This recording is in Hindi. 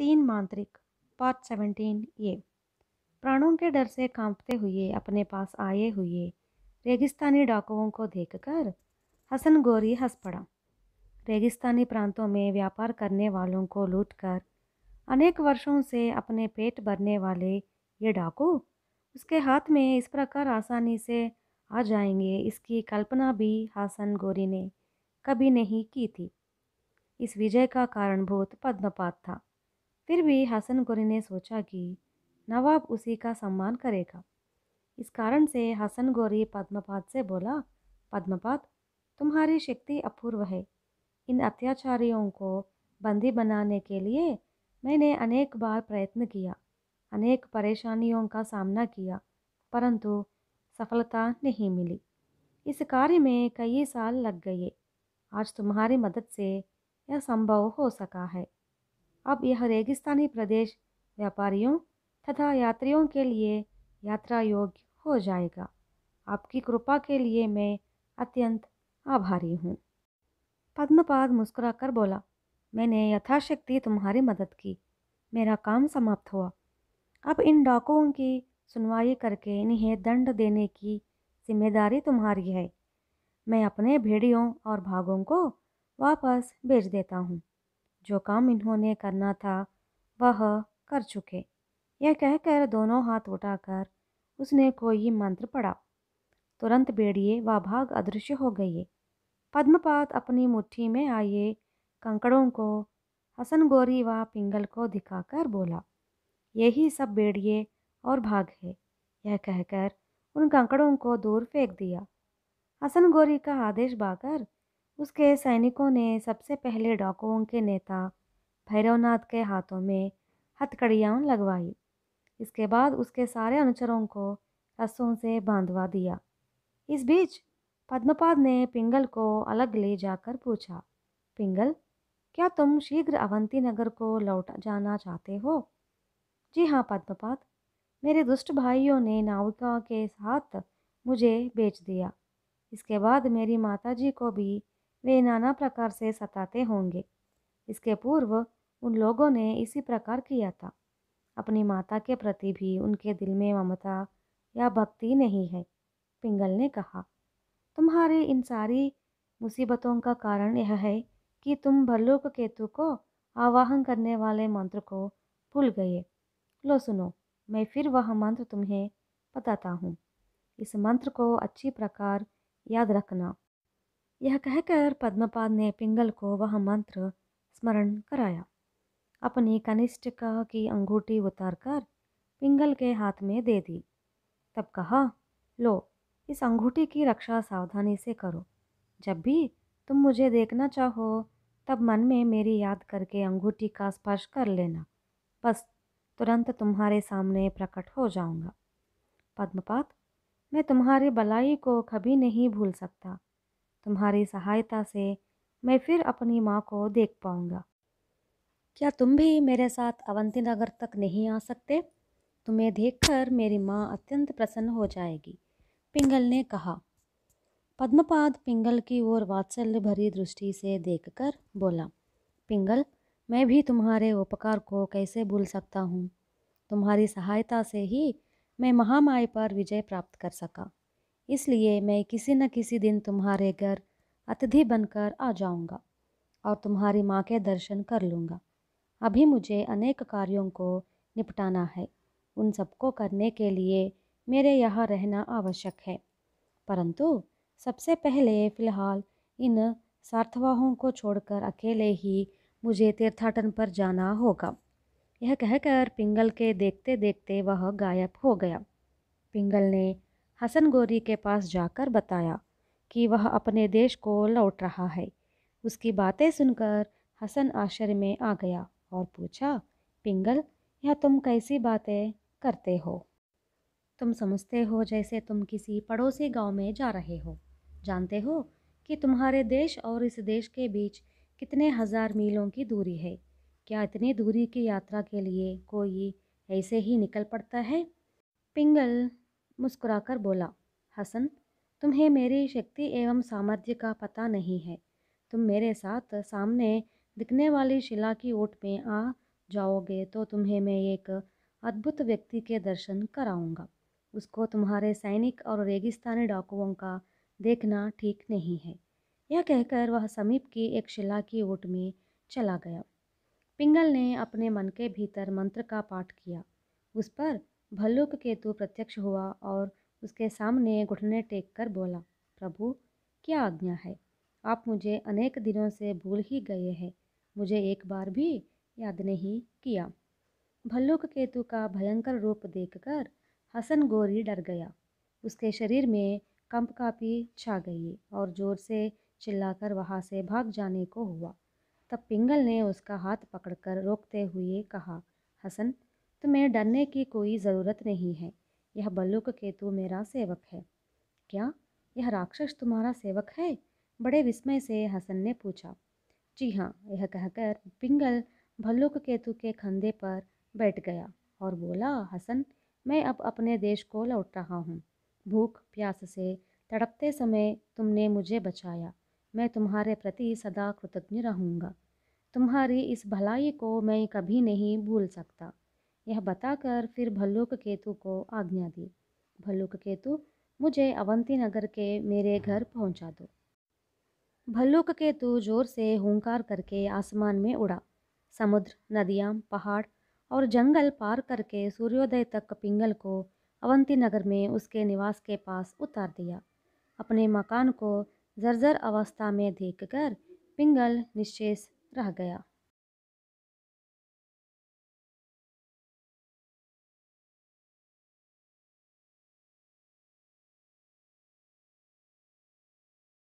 तीन मांत्रिक पार्ट सेवनटीन ये प्राणों के डर से कांपते हुए अपने पास आए हुए रेगिस्तानी डाकुओं को देखकर हसन गोरी हंस पड़ा रेगिस्तानी प्रांतों में व्यापार करने वालों को लूटकर अनेक वर्षों से अपने पेट भरने वाले ये डाकू उसके हाथ में इस प्रकार आसानी से आ जाएंगे इसकी कल्पना भी हसन गोरी ने कभी नहीं की थी इस विजय का कारणभूत पद्मपात था फिर भी हसन गोरी ने सोचा कि नवाब उसी का सम्मान करेगा इस कारण से हसन गोरी पद्मपात से बोला पद्मपात तुम्हारी शक्ति अपूर्व है इन अत्याचारियों को बंदी बनाने के लिए मैंने अनेक बार प्रयत्न किया अनेक परेशानियों का सामना किया परंतु सफलता नहीं मिली इस कार्य में कई साल लग गए आज तुम्हारी मदद से यह संभव हो सका है अब यह रेगिस्तानी प्रदेश व्यापारियों तथा यात्रियों के लिए यात्रा योग्य हो जाएगा आपकी कृपा के लिए मैं अत्यंत आभारी हूँ पद्मपाद मुस्कुराकर बोला मैंने यथाशक्ति तुम्हारी मदद की मेरा काम समाप्त हुआ अब इन डाकुओं की सुनवाई करके इन्हें दंड देने की जिम्मेदारी तुम्हारी है मैं अपने भेड़ियों और भागों को वापस भेज देता हूँ जो काम इन्होंने करना था वह कर चुके यह कहकर दोनों हाथ उठाकर उसने कोई मंत्र पढ़ा तुरंत बेड़िए व भाग अदृश्य हो गई पद्मपात अपनी मुट्ठी में आए कंकड़ों को हसन गोरी व पिंगल को दिखाकर बोला यही सब बेड़िए और भाग है यह कहकर उन कंकड़ों को दूर फेंक दिया हसन गोरी का आदेश पाकर उसके सैनिकों ने सबसे पहले डाकुओं के नेता भैरवनाथ के हाथों में हथकड़ियाँ लगवाई इसके बाद उसके सारे अनुचरों को रस्सों से बांधवा दिया इस बीच पद्मपाद ने पिंगल को अलग ले जाकर पूछा पिंगल क्या तुम शीघ्र अवंती नगर को लौट जाना चाहते हो जी हाँ पद्मपाद मेरे दुष्ट भाइयों ने नाविका के साथ मुझे बेच दिया इसके बाद मेरी माताजी को भी वे नाना प्रकार से सताते होंगे इसके पूर्व उन लोगों ने इसी प्रकार किया था अपनी माता के प्रति भी उनके दिल में ममता या भक्ति नहीं है पिंगल ने कहा तुम्हारी इन सारी मुसीबतों का कारण यह है कि तुम भल्लुक केतु को आवाहन करने वाले मंत्र को भूल गए लो सुनो मैं फिर वह मंत्र तुम्हें बताता हूँ इस मंत्र को अच्छी प्रकार याद रखना यह कहकर पद्मपाद ने पिंगल को वह मंत्र स्मरण कराया अपनी कनिष्ठिका की अंगूठी उतारकर पिंगल के हाथ में दे दी तब कहा लो इस अंगूठी की रक्षा सावधानी से करो जब भी तुम मुझे देखना चाहो तब मन में मेरी याद करके अंगूठी का स्पर्श कर लेना बस तुरंत तुम्हारे सामने प्रकट हो जाऊंगा पद्मपात मैं तुम्हारी भलाई को कभी नहीं भूल सकता तुम्हारी सहायता से मैं फिर अपनी माँ को देख पाऊँगा क्या तुम भी मेरे साथ अवंती नगर तक नहीं आ सकते तुम्हें देखकर मेरी माँ अत्यंत प्रसन्न हो जाएगी पिंगल ने कहा पद्मपाद पिंगल की ओर वात्सल्य भरी दृष्टि से देखकर बोला पिंगल मैं भी तुम्हारे उपकार को कैसे भूल सकता हूँ तुम्हारी सहायता से ही मैं महामाई पर विजय प्राप्त कर सका इसलिए मैं किसी न किसी दिन तुम्हारे घर अतिथि बनकर आ जाऊंगा और तुम्हारी माँ के दर्शन कर लूँगा अभी मुझे अनेक कार्यों को निपटाना है उन सबको करने के लिए मेरे यहाँ रहना आवश्यक है परंतु सबसे पहले फ़िलहाल इन सार्थवाहों को छोड़कर अकेले ही मुझे तीर्थाटन पर जाना होगा यह कहकर पिंगल के देखते देखते वह गायब हो गया पिंगल ने हसन गोरी के पास जाकर बताया कि वह अपने देश को लौट रहा है उसकी बातें सुनकर हसन आश्चर्य में आ गया और पूछा पिंगल यह तुम कैसी बातें करते हो तुम समझते हो जैसे तुम किसी पड़ोसी गांव में जा रहे हो जानते हो कि तुम्हारे देश और इस देश के बीच कितने हज़ार मीलों की दूरी है क्या इतनी दूरी की यात्रा के लिए कोई ऐसे ही निकल पड़ता है पिंगल मुस्कुराकर बोला हसन तुम्हें मेरी शक्ति एवं सामर्थ्य का पता नहीं है तुम मेरे साथ सामने दिखने वाली शिला की ओट में आ जाओगे तो तुम्हें मैं एक अद्भुत व्यक्ति के दर्शन कराऊंगा उसको तुम्हारे सैनिक और रेगिस्तानी डाकुओं का देखना ठीक नहीं है यह कहकर वह समीप की एक शिला की ओट में चला गया पिंगल ने अपने मन के भीतर मंत्र का पाठ किया उस पर भल्लूक केतु प्रत्यक्ष हुआ और उसके सामने घुटने टेक कर बोला प्रभु क्या आज्ञा है आप मुझे अनेक दिनों से भूल ही गए हैं मुझे एक बार भी याद नहीं किया भल्लूक केतु का भयंकर रूप देखकर हसन गोरी डर गया उसके शरीर में कंप कापी छा गई और जोर से चिल्लाकर वहाँ से भाग जाने को हुआ तब पिंगल ने उसका हाथ पकड़कर रोकते हुए कहा हसन तुम्हें तो डरने की कोई ज़रूरत नहीं है यह बल्लुक केतु मेरा सेवक है क्या यह राक्षस तुम्हारा सेवक है बड़े विस्मय से हसन ने पूछा जी हाँ यह कहकर पिंगल भल्लुक केतु के खंधे पर बैठ गया और बोला हसन मैं अब अपने देश को लौट रहा हूँ भूख प्यास से तड़पते समय तुमने मुझे बचाया मैं तुम्हारे प्रति सदा कृतज्ञ रहूँगा तुम्हारी इस भलाई को मैं कभी नहीं भूल सकता यह बताकर फिर भल्लूक केतु को आज्ञा दी भल्लूक केतु मुझे अवंती नगर के मेरे घर पहुंचा दो भल्लूक केतु जोर से हुंकार करके आसमान में उड़ा समुद्र नदियाँ पहाड़ और जंगल पार करके सूर्योदय तक पिंगल को अवंती नगर में उसके निवास के पास उतार दिया अपने मकान को जर्जर अवस्था में देखकर पिंगल निश्चेष रह गया